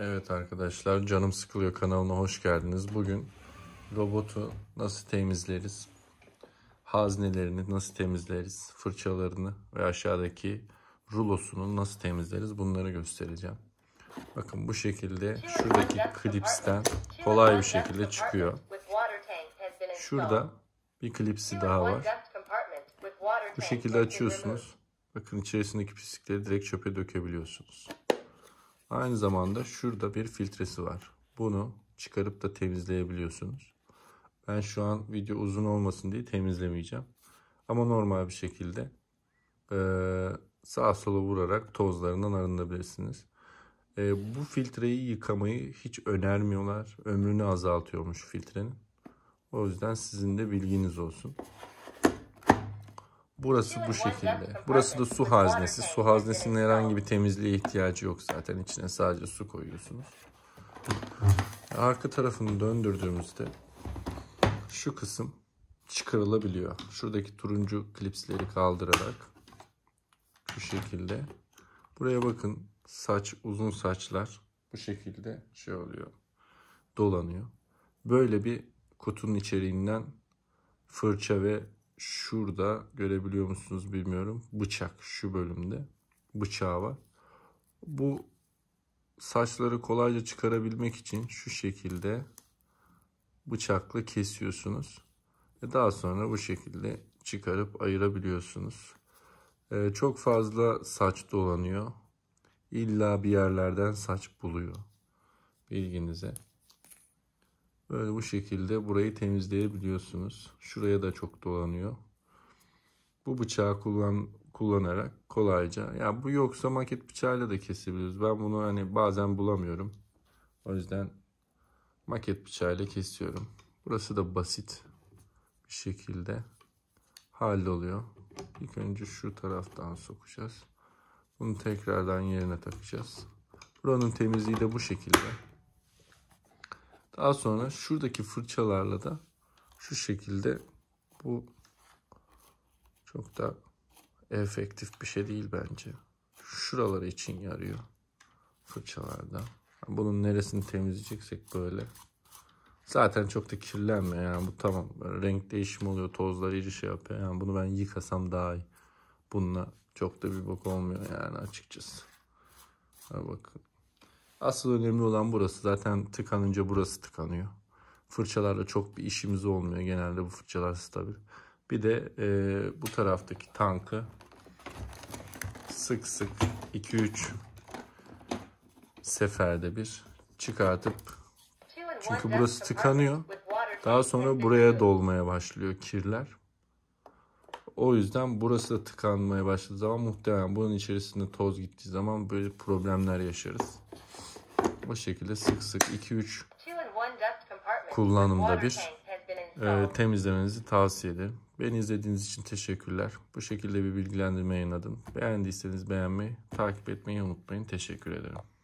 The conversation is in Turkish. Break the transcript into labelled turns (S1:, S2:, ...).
S1: Evet arkadaşlar canım sıkılıyor kanalına hoş geldiniz. Bugün robotu nasıl temizleriz? Haznelerini nasıl temizleriz? Fırçalarını ve aşağıdaki rulosunu nasıl temizleriz? Bunları göstereceğim. Bakın bu şekilde şuradaki klipsten kolay bir şekilde çıkıyor. Şurada bir klipsi daha var. Bu şekilde açıyorsunuz. Bakın içerisindeki pislikleri direkt çöpe dökebiliyorsunuz. Aynı zamanda şurada bir filtresi var. Bunu çıkarıp da temizleyebiliyorsunuz. Ben şu an video uzun olmasın diye temizlemeyeceğim. Ama normal bir şekilde sağa sola vurarak tozlarından arınabilirsiniz. Bu filtreyi yıkamayı hiç önermiyorlar. Ömrünü azaltıyormuş filtrenin. O yüzden sizin de bilginiz olsun. Burası bu şekilde. Burası da su haznesi. Su haznesinin herhangi bir temizliğe ihtiyacı yok zaten. İçine sadece su koyuyorsunuz. Arka tarafını döndürdüğümüzde şu kısım çıkarılabiliyor. Şuradaki turuncu klipsleri kaldırarak bu şekilde. Buraya bakın saç uzun saçlar bu şekilde şey oluyor. Dolanıyor. Böyle bir kutunun içeriğinden fırça ve şurada görebiliyor musunuz bilmiyorum. Bıçak şu bölümde bıçağı var. Bu saçları kolayca çıkarabilmek için şu şekilde bıçakla kesiyorsunuz. ve Daha sonra bu şekilde çıkarıp ayırabiliyorsunuz. Ee, çok fazla saç dolanıyor. İlla bir yerlerden saç buluyor. Bilginize. Böyle bu şekilde burayı temizleyebiliyorsunuz. Şuraya da çok dolanıyor. Bu bıçağı kullan, kullanarak kolayca. Ya bu yoksa maket bıçağıyla da kesebiliriz. Ben bunu hani bazen bulamıyorum. O yüzden maket bıçağıyla kesiyorum. Burası da basit bir şekilde halloluyor. İlk önce şu taraftan sokacağız. Bunu tekrardan yerine takacağız. Buranın temizliği de bu şekilde. Daha sonra şuradaki fırçalarla da şu şekilde bu çok da efektif bir şey değil bence. Şuraları için yarıyor fırçalarda. Bunun neresini temizleyeceksek böyle. Zaten çok da kirlenme yani bu tamam. renk değişimi oluyor tozlar iyice şey yapıyor. Yani bunu ben yıkasam daha iyi. Bununla çok da bir bok olmuyor yani açıkçası. bakın Asıl önemli olan burası. Zaten tıkanınca burası tıkanıyor. Fırçalarla çok bir işimiz olmuyor. Genelde bu fırçalar stabil. Bir de e, bu taraftaki tankı sık sık 2-3 seferde bir çıkartıp çünkü burası tıkanıyor. Daha sonra buraya dolmaya başlıyor kirler. O yüzden burası da tıkanmaya başladığı zaman muhtemelen bunun içerisinde toz gittiği zaman böyle problemler yaşarız. O şekilde sık sık 2-3 kullanımda bir e, temizlemenizi tavsiye ederim. Beni izlediğiniz için teşekkürler. Bu şekilde bir bilgilendirme yayınladım. Beğendiyseniz beğenmeyi, takip etmeyi unutmayın. Teşekkür ederim.